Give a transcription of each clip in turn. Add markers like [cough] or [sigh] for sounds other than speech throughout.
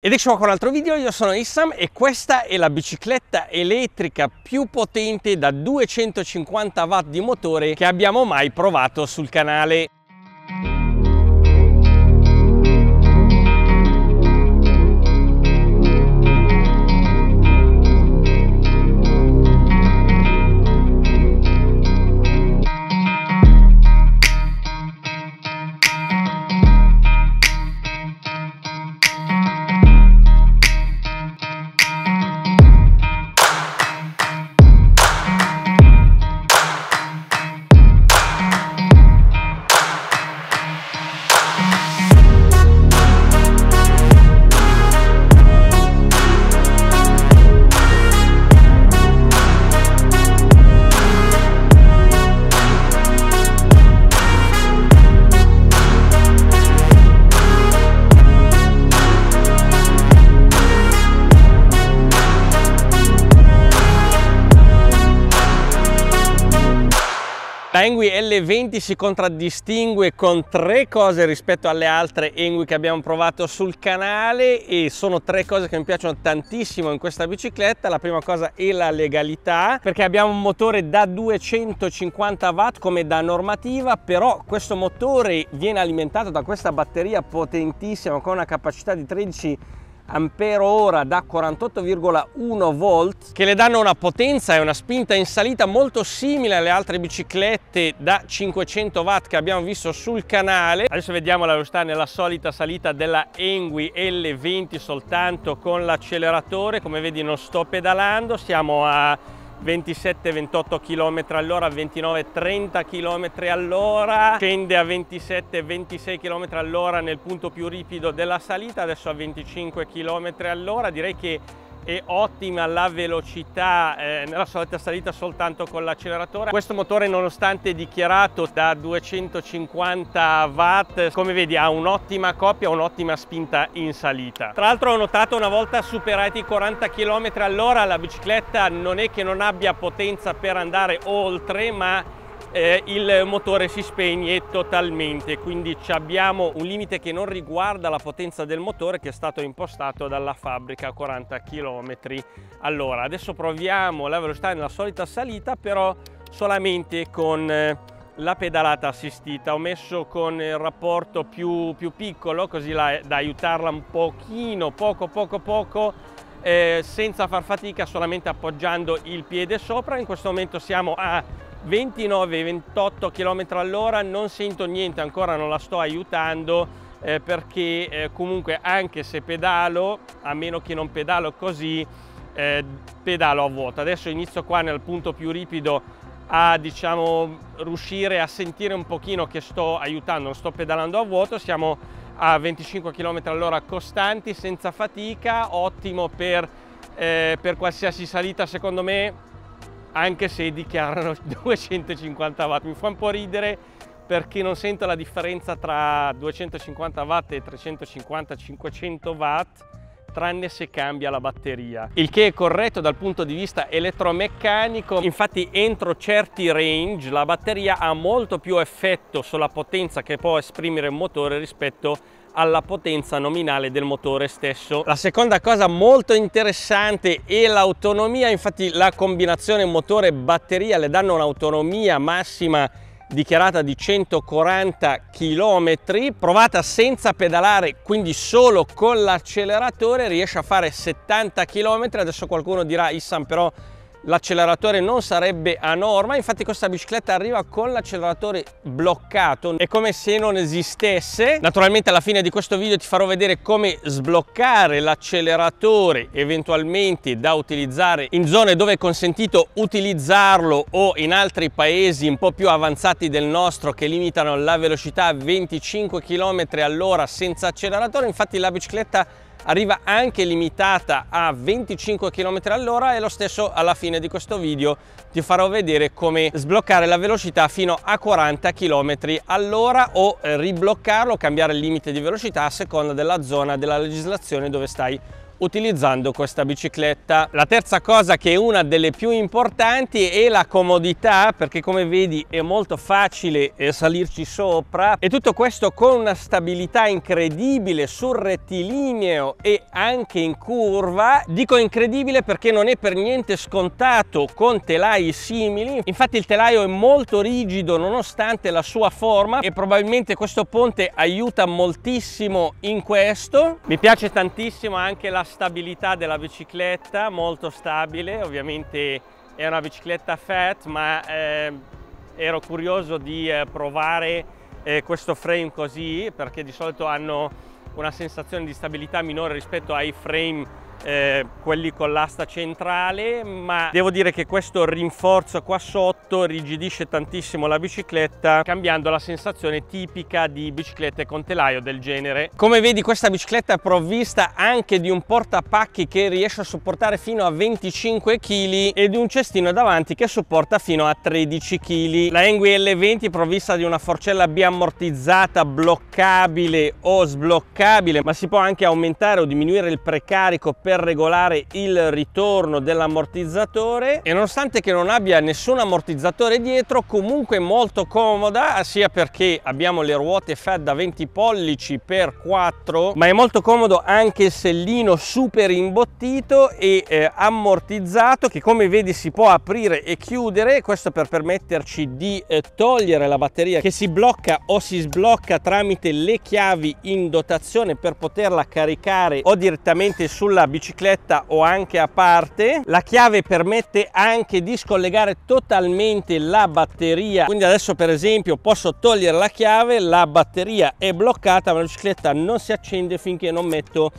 Ed eccoci con un altro video, io sono Issam e questa è la bicicletta elettrica più potente da 250 watt di motore che abbiamo mai provato sul canale. La Engui L20 si contraddistingue con tre cose rispetto alle altre Engui che abbiamo provato sul canale e sono tre cose che mi piacciono tantissimo in questa bicicletta. La prima cosa è la legalità perché abbiamo un motore da 250 watt come da normativa però questo motore viene alimentato da questa batteria potentissima con una capacità di 13 ampero ora da 48,1 volt che le danno una potenza e una spinta in salita molto simile alle altre biciclette da 500 watt che abbiamo visto sul canale adesso vediamo la velocità nella solita salita della Engui L20 soltanto con l'acceleratore come vedi non sto pedalando siamo a 27-28 km all'ora, 29-30 km all'ora, scende a 27-26 km all'ora nel punto più ripido della salita, adesso a 25 km all'ora, direi che è ottima la velocità eh, nella solita salita soltanto con l'acceleratore. Questo motore nonostante dichiarato da 250 watt, come vedi ha un'ottima coppia, un'ottima spinta in salita. Tra l'altro ho notato una volta superati i 40 km all'ora la bicicletta non è che non abbia potenza per andare oltre ma eh, il motore si spegne totalmente, quindi abbiamo un limite che non riguarda la potenza del motore che è stato impostato dalla fabbrica a 40 km all'ora. Adesso proviamo la velocità nella solita salita, però solamente con... Eh, la pedalata assistita ho messo con il rapporto più, più piccolo così la, da aiutarla un pochino poco poco poco eh, senza far fatica solamente appoggiando il piede sopra in questo momento siamo a 29-28 km all'ora non sento niente, ancora non la sto aiutando eh, perché eh, comunque anche se pedalo, a meno che non pedalo così, eh, pedalo a vuoto. Adesso inizio qua nel punto più ripido a diciamo riuscire a sentire un pochino che sto aiutando, non sto pedalando a vuoto, siamo a 25 km all'ora costanti, senza fatica, ottimo per, eh, per qualsiasi salita secondo me, anche se dichiarano 250 [laughs] watt. Mi fa un po' ridere perché non sento la differenza tra 250 watt e 350-500 watt tranne se cambia la batteria, il che è corretto dal punto di vista elettromeccanico. Infatti entro certi range la batteria ha molto più effetto sulla potenza che può esprimere un motore rispetto a alla potenza nominale del motore stesso. La seconda cosa molto interessante è l'autonomia, infatti la combinazione motore batteria le danno un'autonomia massima dichiarata di 140 km, provata senza pedalare, quindi solo con l'acceleratore riesce a fare 70 km, adesso qualcuno dirà Issan però l'acceleratore non sarebbe a norma infatti questa bicicletta arriva con l'acceleratore bloccato è come se non esistesse naturalmente alla fine di questo video ti farò vedere come sbloccare l'acceleratore eventualmente da utilizzare in zone dove è consentito utilizzarlo o in altri paesi un po' più avanzati del nostro che limitano la velocità a 25 km all'ora senza acceleratore infatti la bicicletta arriva anche limitata a 25 km all'ora e lo stesso alla fine di questo video ti farò vedere come sbloccare la velocità fino a 40 km all'ora o eh, ribloccarlo, cambiare il limite di velocità a seconda della zona della legislazione dove stai utilizzando questa bicicletta. La terza cosa che è una delle più importanti è la comodità perché come vedi è molto facile eh, salirci sopra e tutto questo con una stabilità incredibile sul rettilineo e anche in curva. Dico incredibile perché non è per niente scontato con telai simili. Infatti il telaio è molto rigido nonostante la sua forma e probabilmente questo ponte aiuta moltissimo in questo. Mi piace tantissimo anche la stabilità della bicicletta, molto stabile, ovviamente è una bicicletta fat ma eh, ero curioso di eh, provare eh, questo frame così perché di solito hanno una sensazione di stabilità minore rispetto ai frame eh, quelli con l'asta centrale ma devo dire che questo rinforzo qua sotto rigidisce tantissimo la bicicletta cambiando la sensazione tipica di biciclette con telaio del genere come vedi questa bicicletta è provvista anche di un portapacchi che riesce a supportare fino a 25 kg e di un cestino davanti che supporta fino a 13 kg la Engui L20 è provvista di una forcella biammortizzata bloccabile o sbloccabile ma si può anche aumentare o diminuire il precarico per regolare il ritorno dell'ammortizzatore e nonostante che non abbia nessun ammortizzatore dietro comunque molto comoda sia perché abbiamo le ruote Fed da 20 pollici per 4 ma è molto comodo anche il sellino super imbottito e eh, ammortizzato che come vedi si può aprire e chiudere questo per permetterci di eh, togliere la batteria che si blocca o si sblocca tramite le chiavi in dotazione per poterla caricare o direttamente sulla bicicletta bicicletta o anche a parte la chiave permette anche di scollegare totalmente la batteria quindi adesso per esempio posso togliere la chiave la batteria è bloccata ma la bicicletta non si accende finché non metto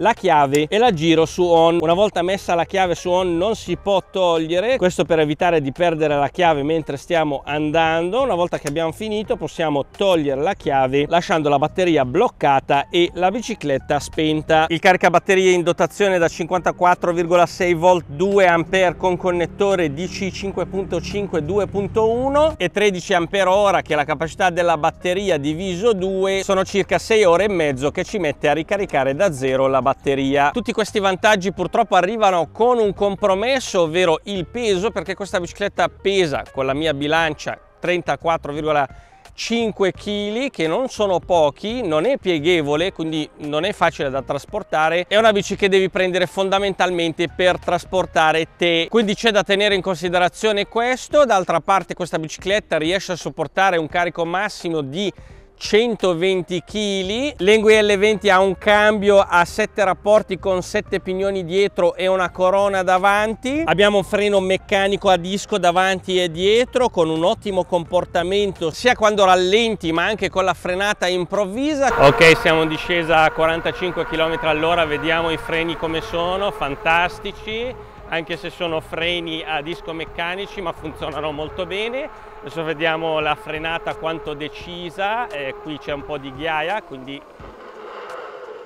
la chiave e la giro su on una volta messa la chiave su on non si può togliere questo per evitare di perdere la chiave mentre stiamo andando una volta che abbiamo finito possiamo togliere la chiave lasciando la batteria bloccata e la bicicletta spenta il caricabatterie in dotazione da 54,6 volt 2 ampere con connettore DC 5.5 2.1 e 13 ampere ora che è la capacità della batteria diviso 2 sono circa 6 ore e mezzo che ci mette a ricaricare da zero la batteria batteria. Tutti questi vantaggi purtroppo arrivano con un compromesso, ovvero il peso, perché questa bicicletta pesa con la mia bilancia 34,5 kg che non sono pochi non è pieghevole quindi non è facile da trasportare è una bici che devi prendere fondamentalmente per trasportare te quindi c'è da tenere in considerazione questo d'altra parte questa bicicletta riesce a sopportare un carico massimo di 120 kg, l'Engui L20 ha un cambio a 7 rapporti con 7 pignoni dietro e una corona davanti, abbiamo un freno meccanico a disco davanti e dietro con un ottimo comportamento sia quando rallenti ma anche con la frenata improvvisa. Ok siamo in discesa a 45 km all'ora, vediamo i freni come sono, fantastici anche se sono freni a disco meccanici ma funzionano molto bene. Adesso vediamo la frenata quanto decisa, eh, qui c'è un po' di ghiaia quindi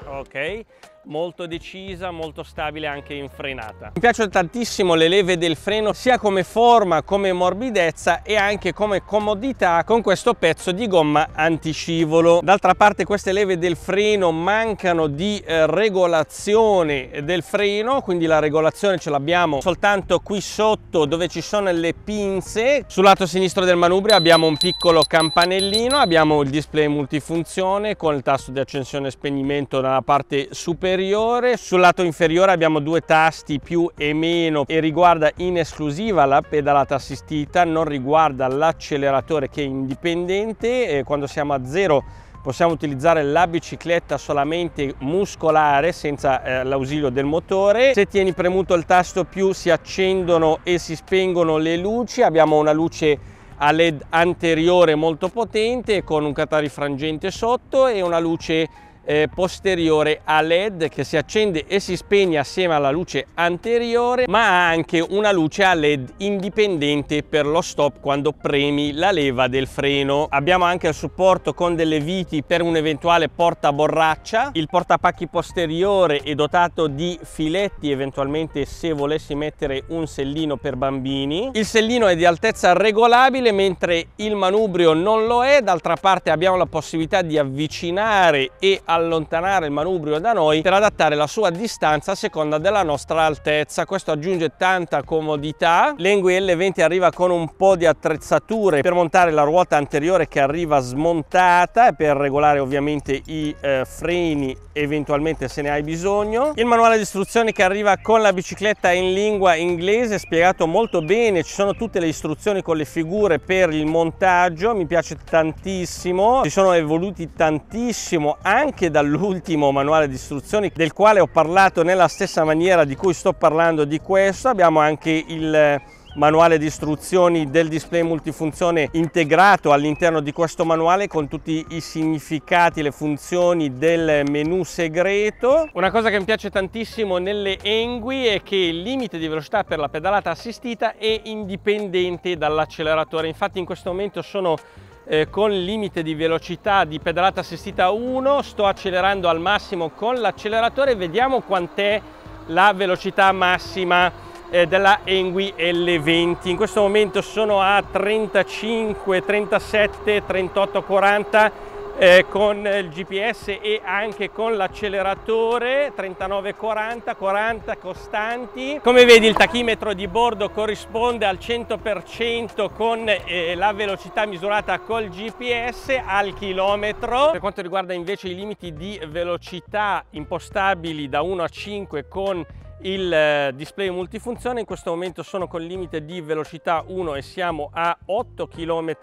ok molto decisa, molto stabile anche in frenata. Mi piacciono tantissimo le leve del freno sia come forma, come morbidezza e anche come comodità con questo pezzo di gomma antiscivolo. D'altra parte queste leve del freno mancano di eh, regolazione del freno, quindi la regolazione ce l'abbiamo soltanto qui sotto dove ci sono le pinze. Sul lato sinistro del manubrio abbiamo un piccolo campanellino, abbiamo il display multifunzione con il tasto di accensione e spegnimento nella parte superiore superiore, sul lato inferiore abbiamo due tasti più e meno e riguarda in esclusiva la pedalata assistita, non riguarda l'acceleratore che è indipendente e quando siamo a zero possiamo utilizzare la bicicletta solamente muscolare senza eh, l'ausilio del motore se tieni premuto il tasto più si accendono e si spengono le luci abbiamo una luce a led anteriore molto potente con un catarifrangente sotto e una luce eh, posteriore a led che si accende e si spegne assieme alla luce anteriore ma ha anche una luce a led indipendente per lo stop quando premi la leva del freno abbiamo anche il supporto con delle viti per un eventuale porta borraccia il portapacchi posteriore è dotato di filetti eventualmente se volessi mettere un sellino per bambini il sellino è di altezza regolabile mentre il manubrio non lo è d'altra parte abbiamo la possibilità di avvicinare e allontanare il manubrio da noi per adattare la sua distanza a seconda della nostra altezza. Questo aggiunge tanta comodità. L'Engui L20 arriva con un po' di attrezzature per montare la ruota anteriore che arriva smontata per regolare ovviamente i eh, freni eventualmente se ne hai bisogno. Il manuale di istruzioni che arriva con la bicicletta in lingua inglese spiegato molto bene, ci sono tutte le istruzioni con le figure per il montaggio, mi piace tantissimo, si sono evoluti tantissimo anche anche dall'ultimo manuale di istruzioni del quale ho parlato nella stessa maniera di cui sto parlando di questo. Abbiamo anche il manuale di istruzioni del display multifunzione integrato all'interno di questo manuale con tutti i significati, le funzioni del menu segreto. Una cosa che mi piace tantissimo nelle Engui è che il limite di velocità per la pedalata assistita è indipendente dall'acceleratore. Infatti in questo momento sono eh, con limite di velocità di pedalata assistita 1, sto accelerando al massimo con l'acceleratore, vediamo quant'è la velocità massima eh, della Engui L20. In questo momento sono a 35, 37, 38, 40 eh, con il GPS e anche con l'acceleratore 39-40, 40 costanti. Come vedi il tachimetro di bordo corrisponde al 100% con eh, la velocità misurata col GPS al chilometro. Per quanto riguarda invece i limiti di velocità impostabili da 1 a 5 con il eh, display multifunzione in questo momento sono con limite di velocità 1 e siamo a 8 km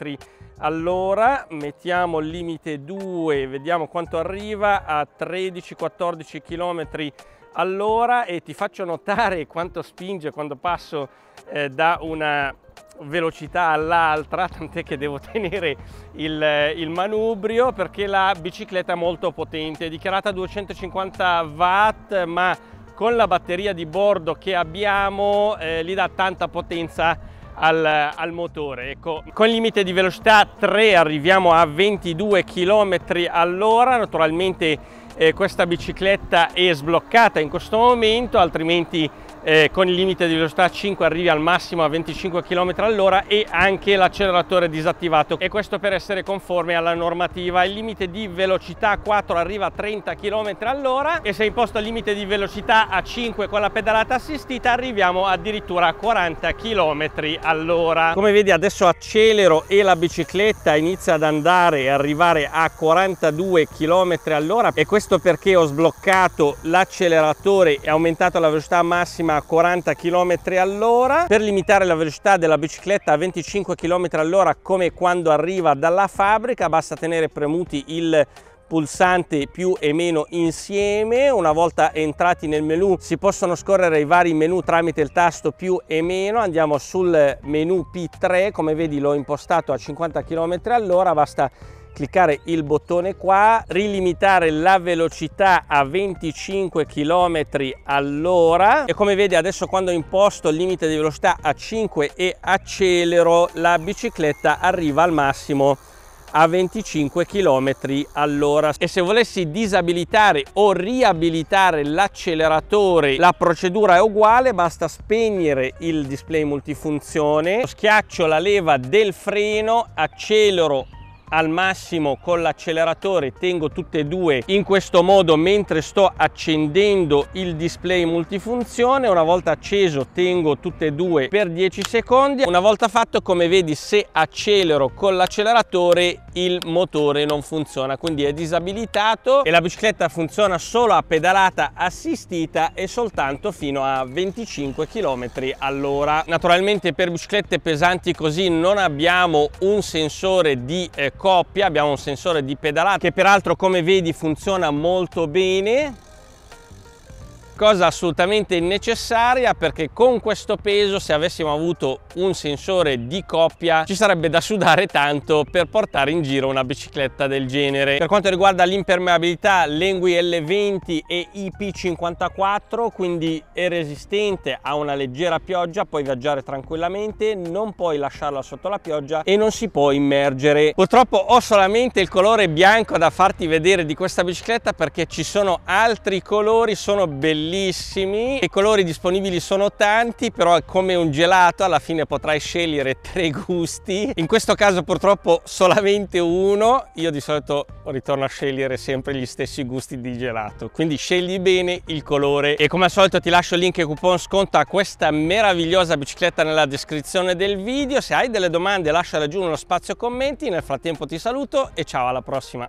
all'ora mettiamo il limite 2 vediamo quanto arriva a 13-14 km all'ora e ti faccio notare quanto spinge quando passo eh, da una velocità all'altra, [laughs] tant'è che devo tenere il, eh, il, manubrio perché la bicicletta è molto potente, è dichiarata 250 watt ma con la batteria di bordo che abbiamo eh, gli dà tanta potenza al, al, motore. Ecco, con limite di velocità 3 arriviamo a 22 km all'ora, naturalmente eh, questa bicicletta è sbloccata in questo momento, altrimenti eh, con il limite di velocità 5 arrivi al massimo a 25 km all'ora e anche l'acceleratore disattivato e questo per essere conforme alla normativa. Il limite di velocità 4 arriva a 30 km all'ora e se imposto il limite di velocità a 5 con la pedalata assistita arriviamo addirittura a 40 km all'ora. Come vedi adesso accelero e la bicicletta inizia ad andare e arrivare a 42 km all'ora e questo perché ho sbloccato l'acceleratore e aumentato la velocità massima massima a 40 km all'ora per limitare la velocità della bicicletta a 25 km all'ora come quando arriva dalla fabbrica basta tenere premuti il pulsante più e meno insieme una volta entrati nel menu si possono scorrere i vari menu tramite il tasto più e meno andiamo sul menu P3 come vedi l'ho impostato a 50 km all'ora basta cliccare il bottone qua, rilimitare la velocità a 25 km all'ora e come vedi adesso quando imposto il limite di velocità a 5 e accelero la bicicletta arriva al massimo a 25 km all'ora e se volessi disabilitare o riabilitare l'acceleratore la procedura è uguale basta spegnere il display multifunzione schiaccio la leva del freno accelero al massimo con l'acceleratore tengo tutte e due in questo modo mentre sto accendendo il display multifunzione una volta acceso tengo tutte e due per 10 secondi una volta fatto come vedi se accelero con l'acceleratore il motore non funziona quindi è disabilitato e la bicicletta funziona solo a pedalata assistita e soltanto fino a 25 km all'ora naturalmente per biciclette pesanti così non abbiamo un sensore di eh, coppia abbiamo un sensore di pedalata che peraltro come vedi funziona molto bene cosa assolutamente necessaria perché con questo peso se avessimo avuto un sensore di coppia ci sarebbe da sudare tanto per portare in giro una bicicletta del genere. Per quanto riguarda l'impermeabilità Lengui L20 e IP54 quindi è resistente a una leggera pioggia, puoi viaggiare tranquillamente, non puoi lasciarla sotto la pioggia e non si può immergere. Purtroppo ho solamente il colore bianco da farti vedere di questa bicicletta perché ci sono altri colori, sono bellissimi bellissimi, i colori disponibili sono tanti, però è come un gelato, alla fine potrai scegliere [laughs] tre gusti. In questo caso purtroppo solamente uno, io di solito ritorno a scegliere sempre gli stessi gusti di gelato, quindi scegli bene il colore e come al solito ti lascio il link e coupon sconto a questa meravigliosa bicicletta nella descrizione del video, se hai delle domande lasciala giù nello spazio commenti, nel frattempo ti saluto e ciao alla prossima!